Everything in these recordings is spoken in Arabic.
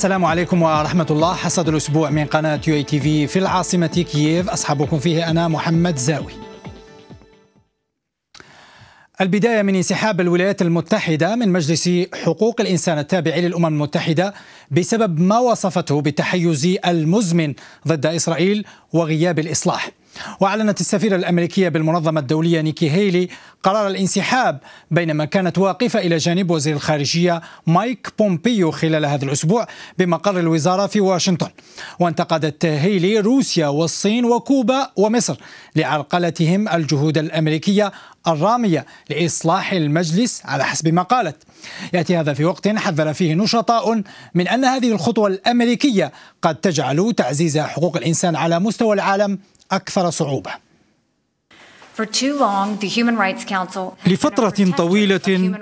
السلام عليكم ورحمة الله حصد الأسبوع من قناة يو اي تي في في العاصمة كييف أصحابكم فيه أنا محمد زاوي البداية من انسحاب الولايات المتحدة من مجلس حقوق الإنسان التابع للأمم المتحدة بسبب ما وصفته بالتحيز المزمن ضد إسرائيل وغياب الإصلاح وأعلنت السفيرة الأمريكية بالمنظمة الدولية نيكي هيلي قرار الانسحاب بينما كانت واقفة إلى جانب وزير الخارجية مايك بومبيو خلال هذا الأسبوع بمقر الوزارة في واشنطن وانتقدت هيلي روسيا والصين وكوبا ومصر لعرقلتهم الجهود الأمريكية الرامية لإصلاح المجلس على حسب ما قالت يأتي هذا في وقت حذر فيه نشطاء من أن هذه الخطوة الأمريكية قد تجعل تعزيز حقوق الإنسان على مستوى العالم أكثر صعوبة لفترة طويلة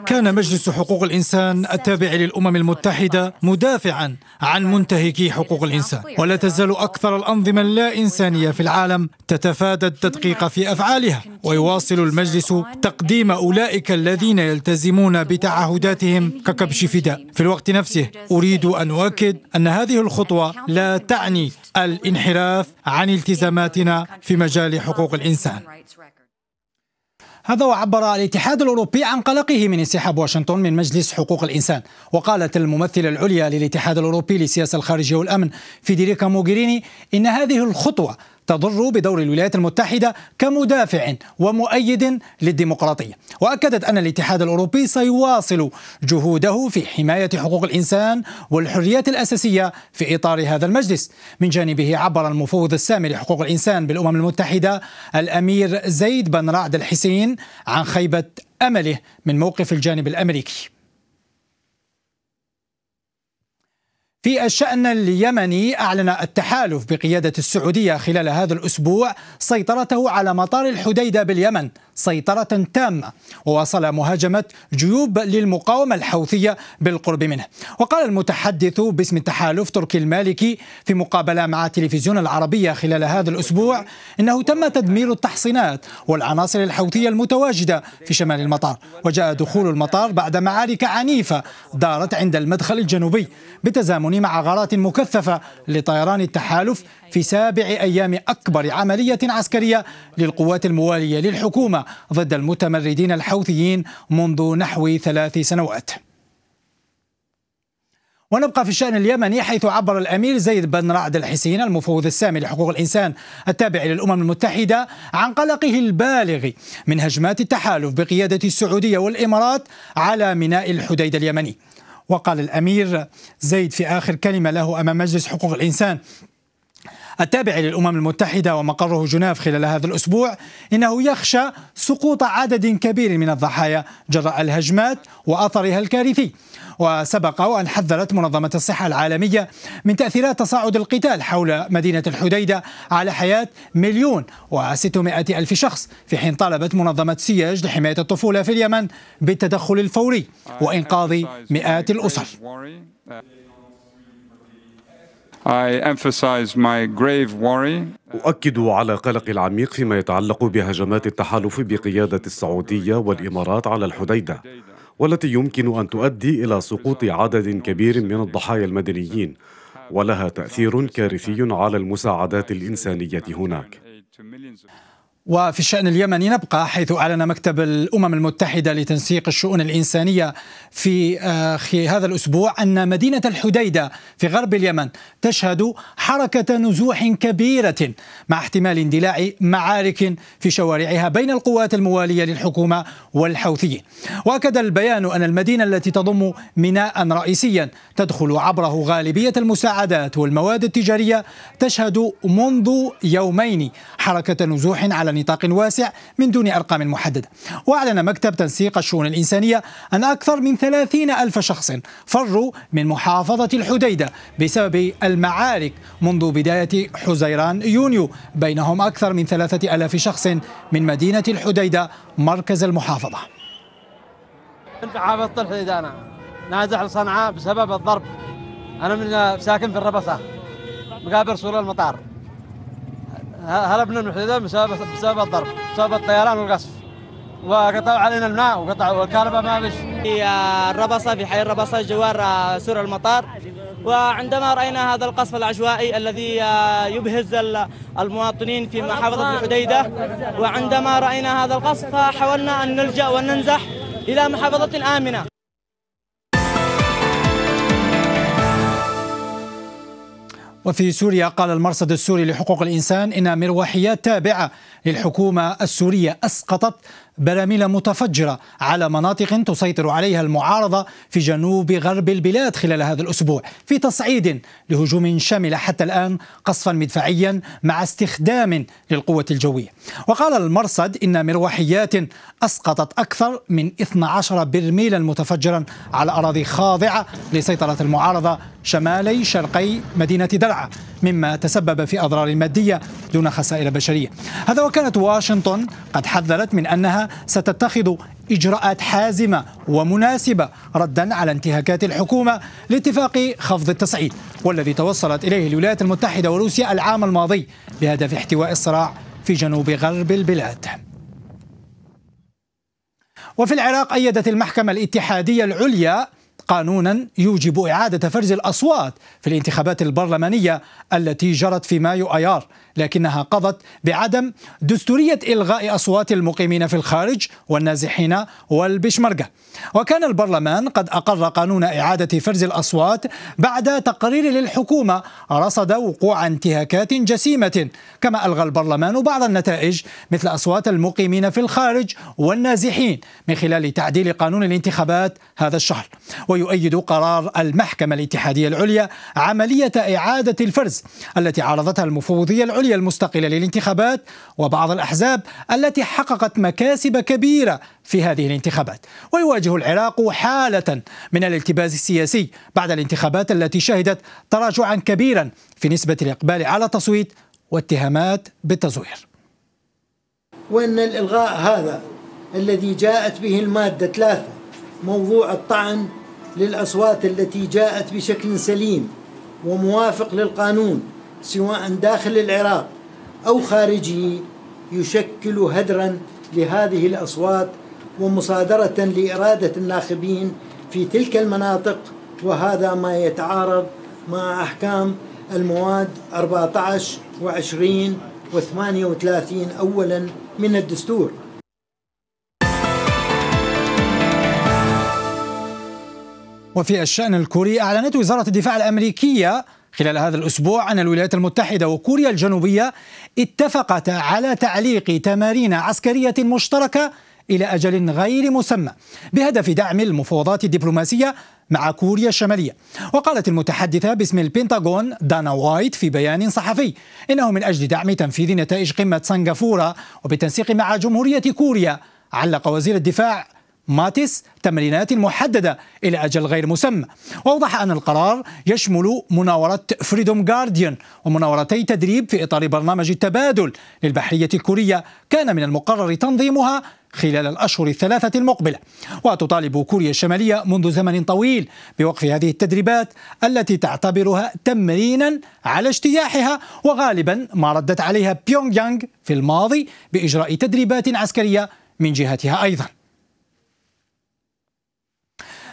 كان مجلس حقوق الإنسان التابع للأمم المتحدة مدافعا عن منتهكي حقوق الإنسان ولا تزال أكثر الأنظمة اللا إنسانية في العالم تتفادى التدقيق في أفعالها ويواصل المجلس تقديم أولئك الذين يلتزمون بتعهداتهم ككبش فداء في الوقت نفسه أريد أن أؤكد أن هذه الخطوة لا تعني الانحراف عن التزاماتنا في مجال حقوق الإنسان هذا وعبر الاتحاد الاوروبي عن قلقه من انسحاب واشنطن من مجلس حقوق الانسان، وقالت الممثله العليا للاتحاد الاوروبي للسياسه الخارجيه والامن فيديريكا موغيريني ان هذه الخطوه تضر بدور الولايات المتحدة كمدافع ومؤيد للديمقراطية وأكدت أن الاتحاد الأوروبي سيواصل جهوده في حماية حقوق الإنسان والحريات الأساسية في إطار هذا المجلس من جانبه عبر المفوض السامي لحقوق الإنسان بالأمم المتحدة الأمير زيد بن رعد الحسين عن خيبة أمله من موقف الجانب الأمريكي في الشأن اليمني أعلن التحالف بقيادة السعودية خلال هذا الأسبوع سيطرته على مطار الحديدة باليمن سيطرة تامة وواصل مهاجمة جيوب للمقاومة الحوثية بالقرب منه وقال المتحدث باسم التحالف تركي المالكي في مقابلة مع تلفزيون العربية خلال هذا الأسبوع أنه تم تدمير التحصينات والعناصر الحوثية المتواجدة في شمال المطار وجاء دخول المطار بعد معارك عنيفة دارت عند المدخل الجنوبي بالتزامن مع غارات مكثفة لطيران التحالف في سابع أيام أكبر عملية عسكرية للقوات الموالية للحكومة ضد المتمردين الحوثيين منذ نحو ثلاث سنوات ونبقى في الشأن اليمني حيث عبر الأمير زيد بن رعد الحسين المفوض السامي لحقوق الإنسان التابع للأمم المتحدة عن قلقه البالغ من هجمات التحالف بقيادة السعودية والإمارات على ميناء الحديده اليمني وقال الأمير زيد في آخر كلمة له أمام مجلس حقوق الإنسان التابع للأمم المتحدة ومقره جنيف خلال هذا الأسبوع إنه يخشى سقوط عدد كبير من الضحايا جراء الهجمات وأثرها الكارثي وسبق وأن حذرت منظمة الصحة العالمية من تأثيرات تصاعد القتال حول مدينة الحديدة على حياة مليون وستمائة ألف شخص في حين طالبت منظمة سياج لحماية الطفولة في اليمن بالتدخل الفوري وإنقاذ مئات الأسر أؤكد على قلقي العميق فيما يتعلق بهجمات التحالف بقيادة السعودية والإمارات على الحديدة والتي يمكن أن تؤدي إلى سقوط عدد كبير من الضحايا المدنيين ولها تأثير كارثي على المساعدات الإنسانية هناك وفي الشأن اليمني نبقى حيث أعلن مكتب الأمم المتحدة لتنسيق الشؤون الإنسانية في آه، هذا الأسبوع أن مدينة الحديدة في غرب اليمن تشهد حركة نزوح كبيرة مع احتمال اندلاع معارك في شوارعها بين القوات الموالية للحكومة والحوثيين وأكد البيان أن المدينة التي تضم ميناء رئيسيا تدخل عبره غالبية المساعدات والمواد التجارية تشهد منذ يومين حركة نزوح على نطاق واسع من دون أرقام محددة وأعلن مكتب تنسيق الشؤون الإنسانية أن أكثر من 30 ألف شخص فروا من محافظة الحديدة بسبب المعارك منذ بداية حزيران يونيو بينهم أكثر من 3000 شخص من مدينة الحديدة مركز المحافظة محافظة الحديدة أنا نازح لصنعاء بسبب الضرب أنا من ساكن في الربصة مقابل سور المطار هربنا من الحديده بسبب بسبب الضرب بسبب الطيران والقصف وقطعوا علينا الماء وقطعوا الكهرباء ما فيش في آه، الربصة في حي الربصة جوار آه، سور المطار وعندما رأينا هذا القصف العشوائي الذي آه، يبهز المواطنين في محافظة الحديدة وعندما رأينا هذا القصف حاولنا أن نلجأ وننزح إلى محافظة آمنة وفي سوريا قال المرصد السوري لحقوق الإنسان إن مروحيات تابعة للحكومة السورية أسقطت براميل متفجرة على مناطق تسيطر عليها المعارضة في جنوب غرب البلاد خلال هذا الأسبوع في تصعيد لهجوم شمل حتى الآن قصفا مدفعيا مع استخدام للقوة الجوية وقال المرصد إن مروحيات أسقطت أكثر من 12 برميلا متفجرا على أراضي خاضعة لسيطرة المعارضة شمالي شرقي مدينة درعا مما تسبب في أضرار مادية دون خسائر بشرية هذا وكانت واشنطن قد حذرت من أنها ستتخذ إجراءات حازمة ومناسبة ردا على انتهاكات الحكومة لاتفاق خفض التصعيد والذي توصلت إليه الولايات المتحدة وروسيا العام الماضي بهدف احتواء الصراع في جنوب غرب البلاد وفي العراق أيدت المحكمة الاتحادية العليا قانونا يوجب إعادة فرز الأصوات في الانتخابات البرلمانية التي جرت في مايو أيار لكنها قضت بعدم دستورية إلغاء أصوات المقيمين في الخارج والنازحين والبشمركة وكان البرلمان قد أقر قانون إعادة فرز الأصوات بعد تقرير للحكومة رصد وقوع انتهاكات جسيمة كما ألغى البرلمان بعض النتائج مثل أصوات المقيمين في الخارج والنازحين من خلال تعديل قانون الانتخابات هذا الشهر ويؤيد قرار المحكمة الاتحادية العليا عملية إعادة الفرز التي عارضتها المفوضية العليا المستقلة للانتخابات وبعض الأحزاب التي حققت مكاسب كبيرة في هذه الانتخابات ويواجه العراق حالة من الالتباس السياسي بعد الانتخابات التي شهدت تراجعا كبيرا في نسبة الإقبال على التصويت واتهامات بالتزوير وأن الإلغاء هذا الذي جاءت به المادة ثلاثة موضوع الطعن للأصوات التي جاءت بشكل سليم وموافق للقانون سواء داخل العراق أو خارجه يشكل هدرا لهذه الأصوات ومصادرة لإرادة الناخبين في تلك المناطق وهذا ما يتعارض مع أحكام المواد 14 و20 و38 أولا من الدستور وفي الشأن الكوري أعلنت وزارة الدفاع الأمريكية خلال هذا الأسبوع أن الولايات المتحدة وكوريا الجنوبية اتفقتا على تعليق تمارين عسكرية مشتركة إلى أجل غير مسمى بهدف دعم المفاوضات الدبلوماسية مع كوريا الشمالية وقالت المتحدثة باسم البنتاغون دانا وايت في بيان صحفي إنه من أجل دعم تنفيذ نتائج قمة سنغافورة وبالتنسيق مع جمهورية كوريا علق وزير الدفاع ماتيس تمرينات محددة إلى أجل غير مسمى وأوضح أن القرار يشمل مناورة فريدوم جارديان ومناورتي تدريب في إطار برنامج التبادل للبحرية الكورية كان من المقرر تنظيمها خلال الأشهر الثلاثة المقبلة وتطالب كوريا الشمالية منذ زمن طويل بوقف هذه التدريبات التي تعتبرها تمرينا على اجتياحها وغالبا ما ردت عليها بيونغ يانغ في الماضي بإجراء تدريبات عسكرية من جهتها أيضاً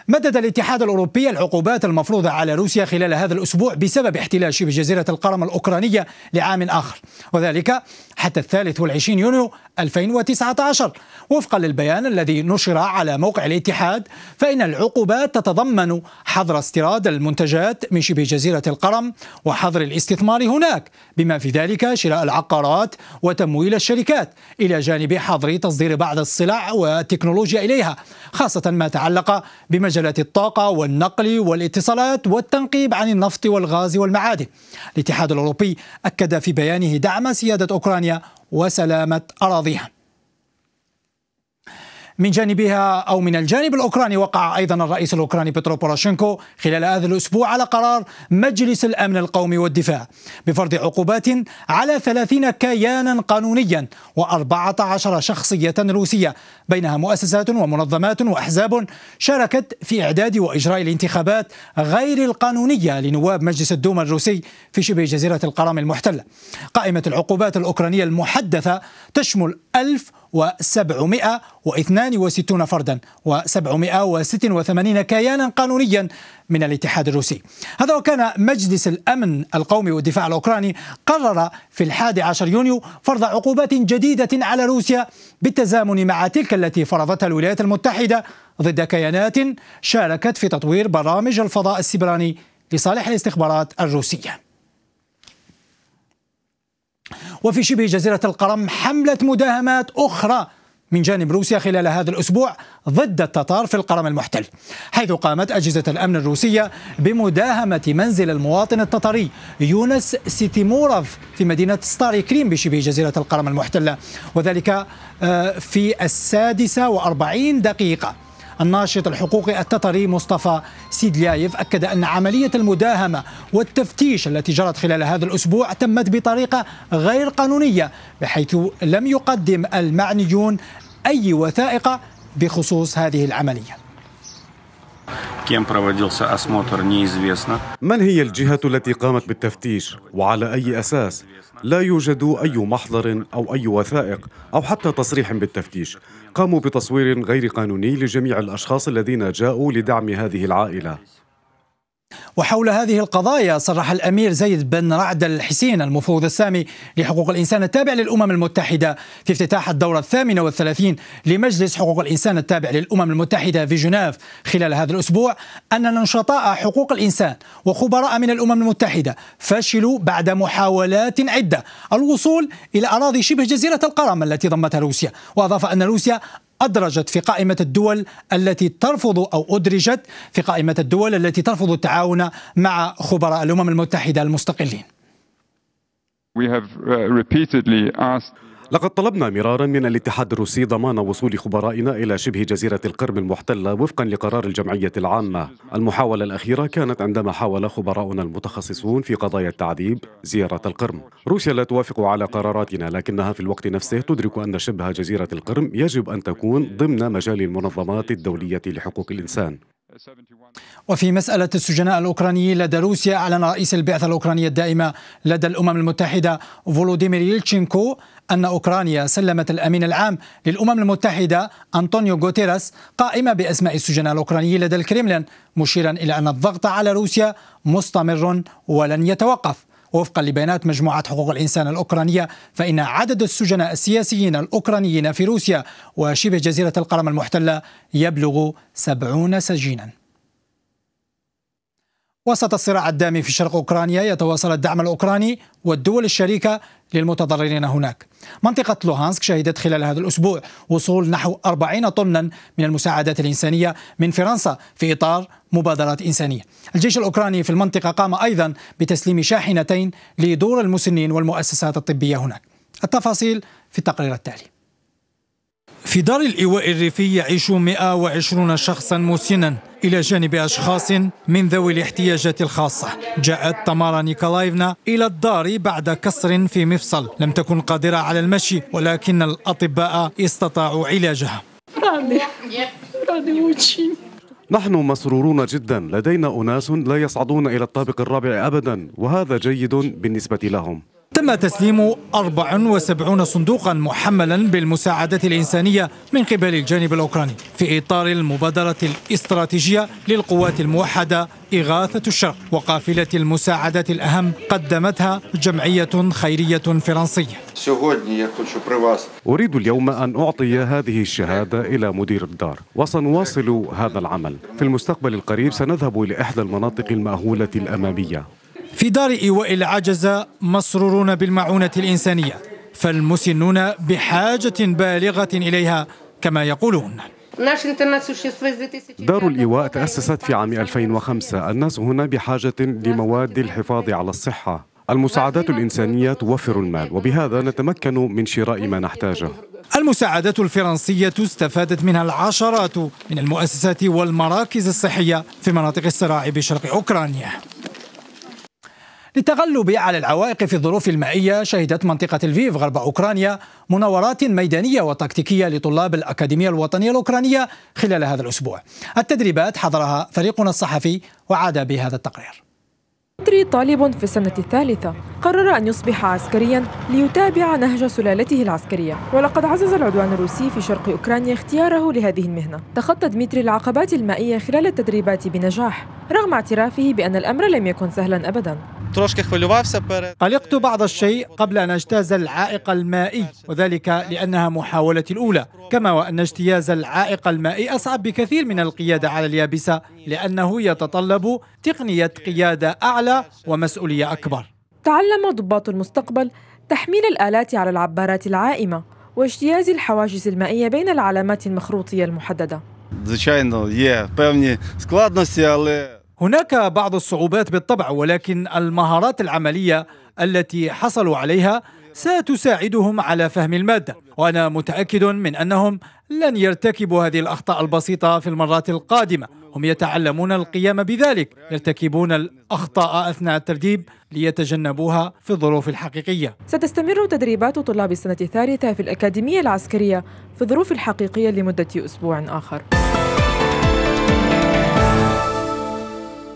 مدد الاتحاد الأوروبي العقوبات المفروضة على روسيا خلال هذا الأسبوع بسبب احتلال شبه جزيرة القرم الأوكرانية لعام آخر وذلك حتى الثالث والعشرين يونيو 2019 وفقا للبيان الذي نشر على موقع الاتحاد فإن العقوبات تتضمن حظر استيراد المنتجات من شبه جزيرة القرم وحظر الاستثمار هناك بما في ذلك شراء العقارات وتمويل الشركات إلى جانب حظر تصدير بعض السلع والتكنولوجيا إليها خاصة ما تعلق بمجال مجالات الطاقة والنقل والاتصالات والتنقيب عن النفط والغاز والمعادن الاتحاد الأوروبي أكد في بيانه دعم سيادة أوكرانيا وسلامة أراضيها من جانبها أو من الجانب الأوكراني وقع أيضا الرئيس الأوكراني بترو بوراشينكو خلال هذا الأسبوع على قرار مجلس الأمن القومي والدفاع بفرض عقوبات على 30 كيانا قانونيا و14 شخصية روسية بينها مؤسسات ومنظمات وأحزاب شاركت في إعداد وإجراء الانتخابات غير القانونية لنواب مجلس الدوما الروسي في شبه جزيرة القرام المحتلة قائمة العقوبات الأوكرانية المحدثة تشمل 1000 و762 فردا و786 كيانا قانونيا من الاتحاد الروسي هذا وكان مجلس الأمن القومي والدفاع الأوكراني قرر في الحادي عشر يونيو فرض عقوبات جديدة على روسيا بالتزامن مع تلك التي فرضتها الولايات المتحدة ضد كيانات شاركت في تطوير برامج الفضاء السبراني لصالح الاستخبارات الروسيه وفي شبه جزيرة القرم حملة مداهمات أخرى من جانب روسيا خلال هذا الأسبوع ضد التتار في القرم المحتل حيث قامت أجهزة الأمن الروسية بمداهمة منزل المواطن التتاري يونس سيتيموروف في مدينة ستاري كريم بشبه جزيرة القرم المحتلة وذلك آه، في السادسة وأربعين دقيقة الناشط الحقوقي التتري مصطفى سيدلايف أكد أن عملية المداهمة والتفتيش التي جرت خلال هذا الأسبوع تمت بطريقة غير قانونية بحيث لم يقدم المعنيون أي وثائق بخصوص هذه العملية من هي الجهة التي قامت بالتفتيش وعلى أي أساس؟ لا يوجد أي محضر أو أي وثائق أو حتى تصريح بالتفتيش قاموا بتصوير غير قانوني لجميع الأشخاص الذين جاءوا لدعم هذه العائلة وحول هذه القضايا صرح الأمير زيد بن رعد الحسين المفوض السامي لحقوق الإنسان التابع للأمم المتحدة في افتتاح الدورة الثامنة والثلاثين لمجلس حقوق الإنسان التابع للأمم المتحدة في جنيف خلال هذا الأسبوع أن نشطاء حقوق الإنسان وخبراء من الأمم المتحدة فشلوا بعد محاولات عدة الوصول إلى أراضي شبه جزيرة القرم التي ضمتها روسيا وأضاف أن روسيا أدرجت في قائمة الدول التي ترفض أو أدرجت في قائمة الدول التي ترفض التعاون مع خبراء الأمم المتحدة المستقلين. We have uh, repeatedly asked لقد طلبنا مرارا من الاتحاد الروسي ضمان وصول خبرائنا إلى شبه جزيرة القرم المحتلة وفقا لقرار الجمعية العامة المحاولة الأخيرة كانت عندما حاول خبراؤنا المتخصصون في قضايا التعذيب زيارة القرم روسيا لا توافق على قراراتنا لكنها في الوقت نفسه تدرك أن شبه جزيرة القرم يجب أن تكون ضمن مجال المنظمات الدولية لحقوق الإنسان وفي مسألة السجناء الأوكرانيين لدى روسيا أعلن رئيس البعثة الأوكرانية الدائمة لدى الأمم المتحدة فولوديمير يلتشينكو أن أوكرانيا سلمت الأمين العام للأمم المتحدة أنطونيو غوتيرس قائمة بأسماء السجناء الأوكرانيين لدى الكريملين مشيرا إلى أن الضغط على روسيا مستمر ولن يتوقف وفقا لبيانات مجموعة حقوق الإنسان الأوكرانية فإن عدد السجناء السياسيين الأوكرانيين في روسيا وشبه جزيرة القرم المحتلة يبلغ 70 سجينا وسط الصراع الدامي في شرق أوكرانيا يتواصل الدعم الأوكراني والدول الشريكة للمتضررين هناك منطقة لوهانسك شهدت خلال هذا الأسبوع وصول نحو 40 طنا من المساعدات الإنسانية من فرنسا في إطار مبادرات إنسانية الجيش الأوكراني في المنطقة قام أيضا بتسليم شاحنتين لدور المسنين والمؤسسات الطبية هناك التفاصيل في التقرير التالي في دار الإيواء الريفي يعيش 120 شخصا مسنا إلى جانب أشخاص من ذوي الاحتياجات الخاصة جاءت تمارا نيكولايفنا إلى الدار بعد كسر في مفصل لم تكن قادرة على المشي ولكن الأطباء استطاعوا علاجها نحن مسرورون جدا لدينا أناس لا يصعدون إلى الطابق الرابع أبدا وهذا جيد بالنسبة لهم تم تسليم 74 صندوقا محملا بالمساعدات الإنسانية من قبل الجانب الأوكراني في إطار المبادرة الاستراتيجية للقوات الموحدة إغاثة الشرق وقافلة المساعدات الأهم قدمتها جمعية خيرية فرنسية أريد اليوم أن أعطي هذه الشهادة إلى مدير الدار وسنواصل هذا العمل في المستقبل القريب سنذهب إلى إحدى المناطق المأهولة الأمامية في دار إيواء العجزة مسرورون بالمعونة الإنسانية فالمسنون بحاجة بالغة إليها كما يقولون دار الإيواء تأسست في عام 2005 الناس هنا بحاجة لمواد الحفاظ على الصحة المساعدات الإنسانية توفر المال وبهذا نتمكن من شراء ما نحتاجه المساعدات الفرنسية استفادت منها العشرات من المؤسسات والمراكز الصحية في مناطق الصراع بشرق أوكرانيا للتغلب على العوائق في الظروف المائية شهدت منطقة الفيف غرب أوكرانيا مناورات ميدانية وتكتيكية لطلاب الأكاديمية الوطنية الأوكرانية خلال هذا الأسبوع التدريبات حضرها فريقنا الصحفي وعاد بهذا التقرير بتري طالب في السنة الثالثة قرر أن يصبح عسكريا ليتابع نهج سلالته العسكرية ولقد عزز العدوان الروسي في شرق أوكرانيا اختياره لهذه المهنة تخطى ديمتري العقبات المائية خلال التدريبات بنجاح رغم اعترافه بأن الأمر لم يكن سهلا أبدا قلقت بعض الشيء قبل أن أجتاز العائق المائي وذلك لأنها محاولتي الأولى كما وأن اجتياز العائق المائي أصعب بكثير من القيادة على اليابسة لأنه يتطلب تقنية قيادة أعلى ومسؤولية أكبر تعلم ضباط المستقبل تحميل الآلات على العبارات العائمة واجتياز الحواجز المائية بين العلامات المخروطية المحددة هناك بعض الصعوبات بالطبع ولكن المهارات العملية التي حصلوا عليها ستساعدهم على فهم المادة وأنا متأكد من أنهم لن يرتكبوا هذه الأخطاء البسيطة في المرات القادمة هم يتعلمون القيام بذلك يرتكبون الأخطاء أثناء التدريب ليتجنبوها في الظروف الحقيقية ستستمر تدريبات طلاب السنة الثالثة في الأكاديمية العسكرية في الظروف الحقيقية لمدة أسبوع آخر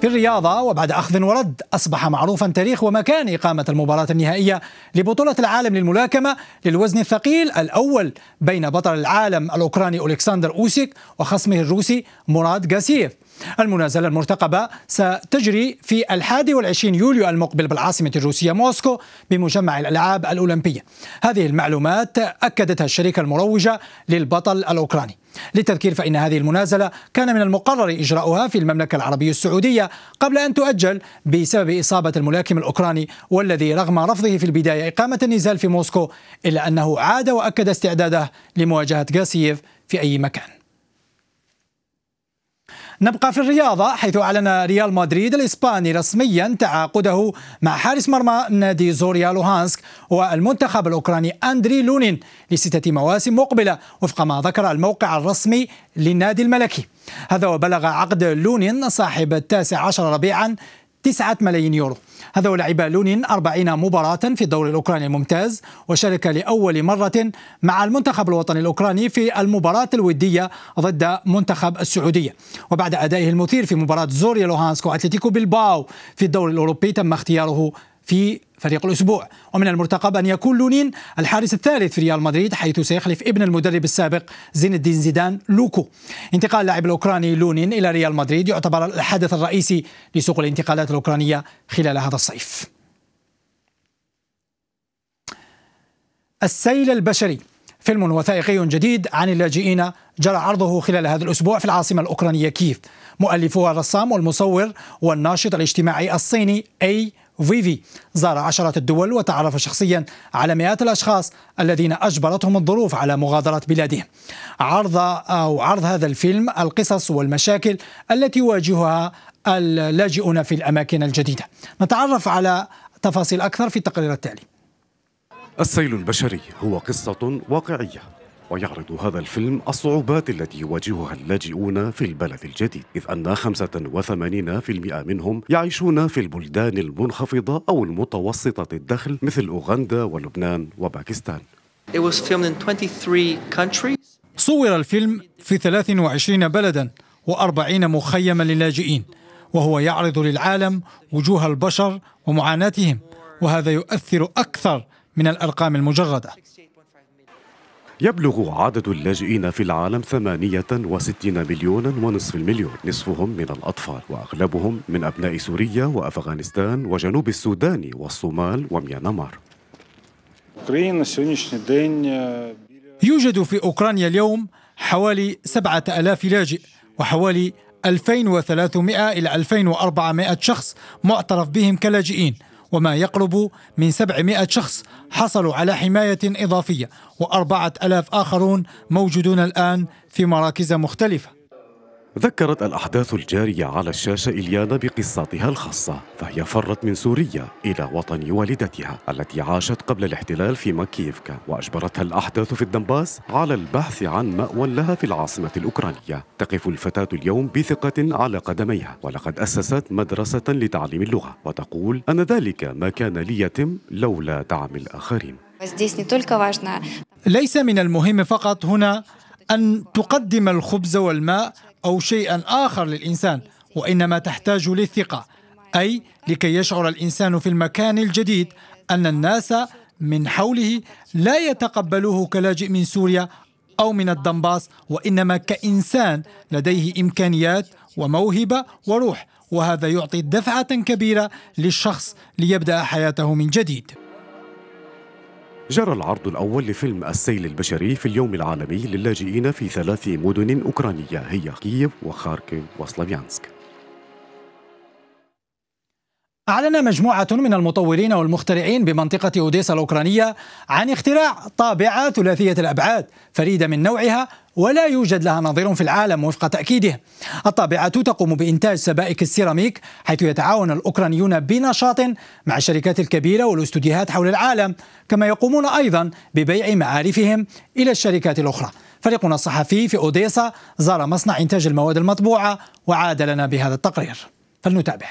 في الرياضة وبعد أخذ ورد أصبح معروفا تاريخ ومكان إقامة المباراة النهائية لبطولة العالم للملاكمة للوزن الثقيل الأول بين بطل العالم الأوكراني ألكسندر أوسيك وخصمه الروسي مراد غاسيف المنازلة المرتقبة ستجري في الحادي والعشرين يوليو المقبل بالعاصمة الروسية موسكو بمجمع الألعاب الأولمبية هذه المعلومات أكدتها الشركة المروجة للبطل الأوكراني للتذكير فإن هذه المنازلة كان من المقرر إجراؤها في المملكة العربية السعودية قبل أن تؤجل بسبب إصابة الملاكم الأوكراني والذي رغم رفضه في البداية إقامة النزال في موسكو إلا أنه عاد وأكد استعداده لمواجهة غاسييف في أي مكان نبقى في الرياضة حيث أعلن ريال مدريد الإسباني رسميا تعاقده مع حارس مرمى نادي زوريا لوهانسك والمنتخب الأوكراني أندري لونين لستة مواسم مقبلة وفق ما ذكر الموقع الرسمي للنادي الملكي هذا وبلغ عقد لونين صاحب التاسع عشر ربيعا 9 ملايين يورو هذا لعب لونين 40 مباراة في الدوري الأوكراني الممتاز وشارك لأول مرة مع المنتخب الوطني الأوكراني في المباراة الودية ضد منتخب السعودية وبعد أدائه المثير في مباراة زوريا لوهانسكو أتلتيكو بلباو في الدوري الأوروبي تم اختياره في فريق الأسبوع ومن المرتقب أن يكون لونين الحارس الثالث في ريال مدريد حيث سيخلف ابن المدرب السابق زين الدين زيدان لوكو انتقال اللاعب الأوكراني لونين إلى ريال مدريد يعتبر الحدث الرئيسي لسوق الانتقالات الأوكرانية خلال هذا الصيف السيل البشري فيلم وثائقي جديد عن اللاجئين جرى عرضه خلال هذا الأسبوع في العاصمة الأوكرانية كييف مؤلفها الرسام والمصور والناشط الاجتماعي الصيني أي فيفي زار عشرة الدول وتعرف شخصيا على مئات الأشخاص الذين أجبرتهم الظروف على مغادرة بلادهم عرض أو عرض هذا الفيلم القصص والمشاكل التي يواجهها اللاجئون في الأماكن الجديدة نتعرف على تفاصيل أكثر في التقرير التالي السيل البشري هو قصة واقعية ويعرض هذا الفيلم الصعوبات التي يواجهها اللاجئون في البلد الجديد إذ أن 85% منهم يعيشون في البلدان المنخفضة أو المتوسطة الدخل مثل أوغندا ولبنان وباكستان It was filmed in 23 countries. صور الفيلم في 23 بلدا و40 مخيما للاجئين وهو يعرض للعالم وجوه البشر ومعاناتهم وهذا يؤثر أكثر من الأرقام المجردة يبلغ عدد اللاجئين في العالم 68 مليونا ونصف المليون نصفهم من الأطفال وأغلبهم من أبناء سوريا وأفغانستان وجنوب السودان والصومال وميانمار يوجد في أوكرانيا اليوم حوالي 7000 لاجئ وحوالي 2300 إلى 2400 شخص معترف بهم كلاجئين وما يقرب من 700 شخص حصلوا على حماية إضافية وأربعة ألاف آخرون موجودون الآن في مراكز مختلفة ذكرت الأحداث الجارية على الشاشة إليانا بقصتها الخاصة فهي فرت من سوريا إلى وطن والدتها التي عاشت قبل الاحتلال في مكيفكا وأجبرتها الأحداث في الدنباس على البحث عن مأوى لها في العاصمة الأوكرانية تقف الفتاة اليوم بثقة على قدميها ولقد أسست مدرسة لتعليم اللغة وتقول أن ذلك ما كان ليتم لولا دعم الآخرين ليس من المهم فقط هنا أن تقدم الخبز والماء أو شيئا آخر للإنسان وإنما تحتاج للثقة أي لكي يشعر الإنسان في المكان الجديد أن الناس من حوله لا يتقبلوه كلاجئ من سوريا أو من الدنباس وإنما كإنسان لديه إمكانيات وموهبة وروح وهذا يعطي دفعة كبيرة للشخص ليبدأ حياته من جديد جرى العرض الأول لفيلم السيل البشري في اليوم العالمي للاجئين في ثلاث مدن أوكرانية هي كييف وخاركيف وسلافيانسك أعلن مجموعة من المطورين والمخترعين بمنطقة أوديسا الأوكرانية عن اختراع طابعة ثلاثية الأبعاد فريدة من نوعها ولا يوجد لها نظير في العالم وفق تأكيده الطابعة تقوم بإنتاج سبائك السيراميك حيث يتعاون الأوكرانيون بنشاط مع الشركات الكبيرة والاستوديوهات حول العالم كما يقومون أيضا ببيع معارفهم إلى الشركات الأخرى فريقنا الصحفي في أوديسا زار مصنع إنتاج المواد المطبوعة وعاد لنا بهذا التقرير فلنتابع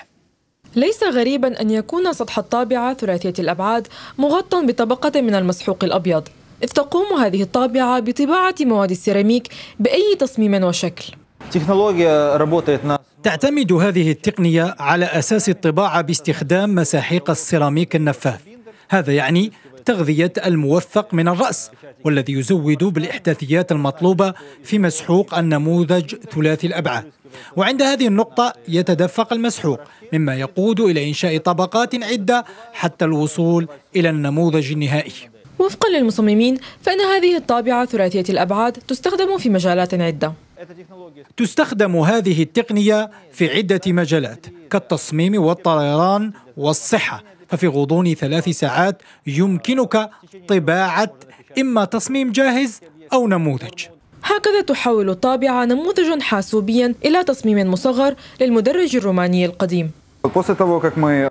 ليس غريبا أن يكون سطح الطابعة ثلاثية الأبعاد مغطى بطبقة من المسحوق الأبيض إذ تقوم هذه الطابعة بطباعة مواد السيراميك بأي تصميم وشكل تعتمد هذه التقنية على أساس الطباعة باستخدام مساحيق السيراميك النفاث هذا يعني تغذية الموثق من الرأس والذي يزود بالإحداثيات المطلوبة في مسحوق النموذج ثلاثي الأبعاد وعند هذه النقطة يتدفق المسحوق مما يقود إلى إنشاء طبقات عدة حتى الوصول إلى النموذج النهائي وفقا للمصممين فإن هذه الطابعة ثلاثية الأبعاد تستخدم في مجالات عدة تستخدم هذه التقنية في عدة مجالات كالتصميم والطيران والصحة ففي غضون ثلاث ساعات يمكنك طباعة إما تصميم جاهز أو نموذج هكذا تحول الطابعة نموذجا حاسوبيا إلى تصميم مصغر للمدرج الروماني القديم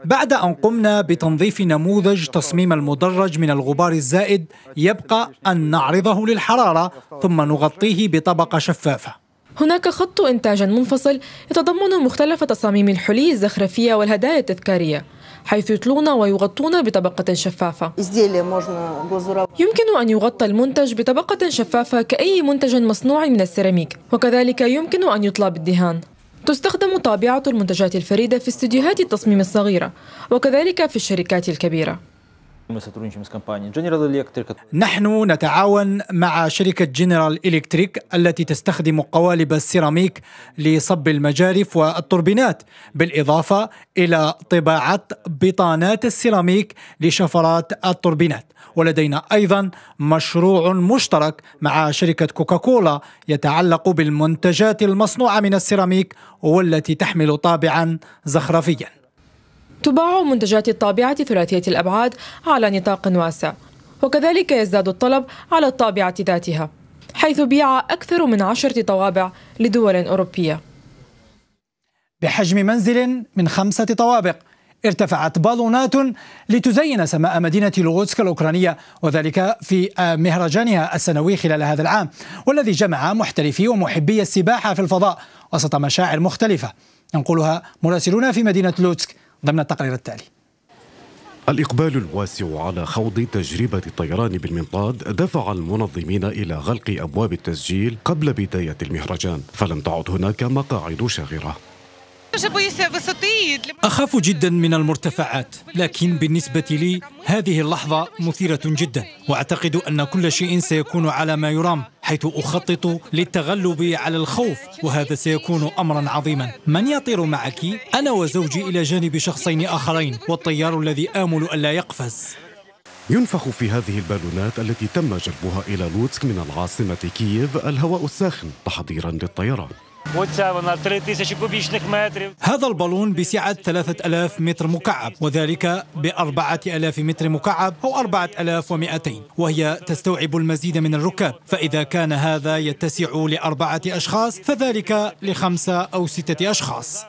بعد أن قمنا بتنظيف نموذج تصميم المدرج من الغبار الزائد يبقى أن نعرضه للحرارة ثم نغطيه بطبقة شفافة هناك خط إنتاج منفصل يتضمن مختلف تصاميم الحلي الزخرفية والهدايا التذكارية حيث يطلون ويغطون بطبقة شفافة يمكن أن يغطى المنتج بطبقة شفافة كأي منتج مصنوع من السيراميك وكذلك يمكن أن يطلى بالدهان تستخدم طابعة المنتجات الفريدة في استديوهات التصميم الصغيرة وكذلك في الشركات الكبيرة نحن نتعاون مع شركة جنرال إلكتريك التي تستخدم قوالب السيراميك لصب المجارف والتوربينات بالإضافة إلى طباعة بطانات السيراميك لشفرات التوربينات ولدينا أيضا مشروع مشترك مع شركة كوكاكولا يتعلق بالمنتجات المصنوعة من السيراميك والتي تحمل طابعا زخرفيا تباع منتجات الطابعة ثلاثية الأبعاد على نطاق واسع وكذلك يزداد الطلب على الطابعة ذاتها حيث بيع أكثر من عشرة طوابع لدول أوروبية بحجم منزل من خمسة طوابق ارتفعت بالونات لتزين سماء مدينة لوغوتسك الأوكرانية وذلك في مهرجانها السنوي خلال هذا العام والذي جمع محترفي ومحبي السباحة في الفضاء وسط مشاعر مختلفة ينقلها مراسلونا في مدينة لوتسك ضمن التقرير التالي الإقبال الواسع على خوض تجربة الطيران بالمنطاد دفع المنظمين إلى غلق أبواب التسجيل قبل بداية المهرجان فلم تعد هناك مقاعد شاغرة أخاف جدا من المرتفعات لكن بالنسبة لي هذه اللحظة مثيرة جدا وأعتقد أن كل شيء سيكون على ما يرام حيث أخطط للتغلب على الخوف وهذا سيكون أمرا عظيما من يطير معك؟ أنا وزوجي إلى جانب شخصين آخرين والطيار الذي آمل ألا يقفز ينفخ في هذه البالونات التي تم جلبها إلى لوتسك من العاصمة كييف الهواء الساخن تحضيرا للطيران هذا البالون بسعة 3000 متر مكعب وذلك ب 4000 متر مكعب أو 4200 وهي تستوعب المزيد من الركاب فإذا كان هذا يتسع لأربعة أشخاص فذلك لخمسة أو ستة أشخاص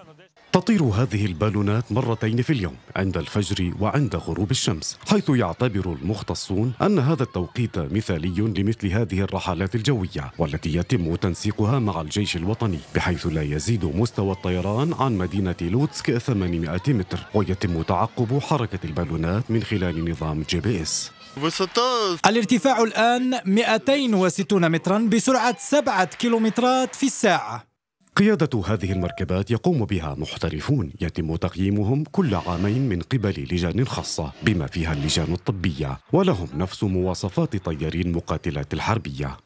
تطير هذه البالونات مرتين في اليوم عند الفجر وعند غروب الشمس حيث يعتبر المختصون أن هذا التوقيت مثالي لمثل هذه الرحلات الجوية والتي يتم تنسيقها مع الجيش الوطني بحيث لا يزيد مستوى الطيران عن مدينة لوتسك 800 متر ويتم تعقب حركة البالونات من خلال نظام جي بي اس الارتفاع الآن 260 مترا بسرعة 7 كيلومترات في الساعة قيادة هذه المركبات يقوم بها محترفون يتم تقييمهم كل عامين من قبل لجان خاصة بما فيها اللجان الطبية ولهم نفس مواصفات طياري المقاتلات الحربية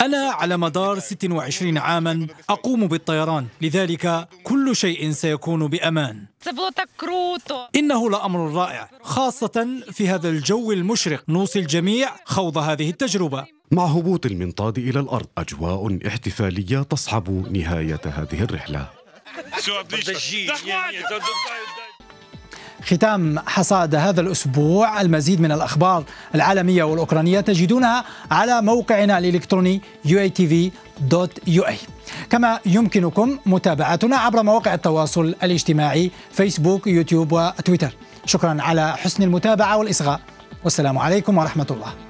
أنا على مدار 26 عاما أقوم بالطيران لذلك كل شيء سيكون بأمان إنه لأمر رائع خاصة في هذا الجو المشرق نوصي الجميع خوض هذه التجربة مع هبوط المنطاد إلى الأرض أجواء احتفالية تصحب نهاية هذه الرحلة ختام حصاد هذا الأسبوع المزيد من الأخبار العالمية والأوكرانية تجدونها على موقعنا الإلكتروني uatv.ua كما يمكنكم متابعتنا عبر مواقع التواصل الاجتماعي فيسبوك يوتيوب وتويتر شكرا على حسن المتابعة والإصغاء والسلام عليكم ورحمة الله